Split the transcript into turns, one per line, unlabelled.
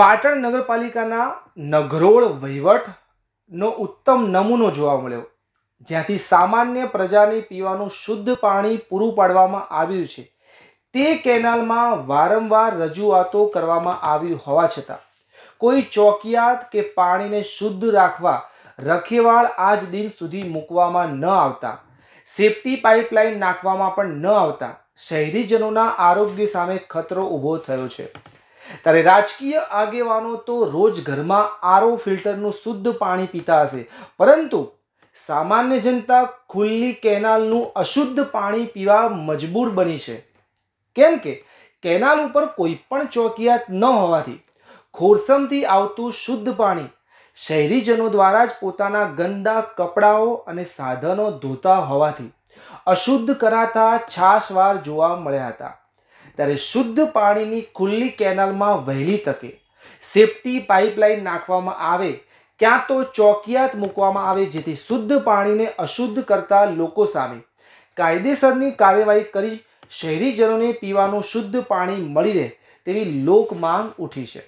પાટણ નગરપાલિકાના નગરોળ વહીવટનો ઉત્તમ નમૂનો જોવા મળ્યો જ્યાંથી સામાન્ય પ્રજાને પીવાનું શુદ્ધ પાણી પૂરું પાડવામાં આવ્યું છે તે કેનાલમાં વારંવાર રજૂઆતો કરવામાં આવી હોવા છતાં કોઈ ચોકિયાત કે પાણીને શુદ્ધ રાખવા રખેવાળ આજ દિન સુધી મૂકવામાં ન આવતા સેફટી પાઇપલાઇન નાખવામાં પણ ન આવતા શહેરીજનોના આરોગ્ય સામે ખતરો ઊભો થયો છે ત્યારે રાજકીય આગેવાનો તો રોજ ઘરમાં આરો ફિલ્ટરનું શુદ્ધ પાણી પીતા હશે પરંતુ સામાન્ય જનતા ખુલ્લી કેનાલનું અશુદ્ધ પાણી પીવા મજબૂર બની છે કેમ કે કેનાલ ઉપર કોઈ પણ ચોકિયાત ન હોવાથી ખોરસમથી આવતું શુદ્ધ પાણી શહેરીજનો દ્વારા જ પોતાના ગંદા કપડાઓ અને સાધનો ધોતા હોવાથી અશુદ્ધ કરાતા છાશવાર જોવા મળ્યા હતા ત્યારે શુદ્ધ પાણીની ખુલ્લી કેનાલમાં વહેલી તકે સેફટી પાઇપલાઇન નાખવામાં આવે ક્યાં તો ચોકિયાત મૂકવામાં આવે જેથી શુદ્ધ પાણીને અશુદ્ધ કરતા લોકો સામે કાયદેસરની કાર્યવાહી કરી શહેરીજનોને પીવાનું શુદ્ધ પાણી મળી રહે તેવી લોક માંગ ઉઠી છે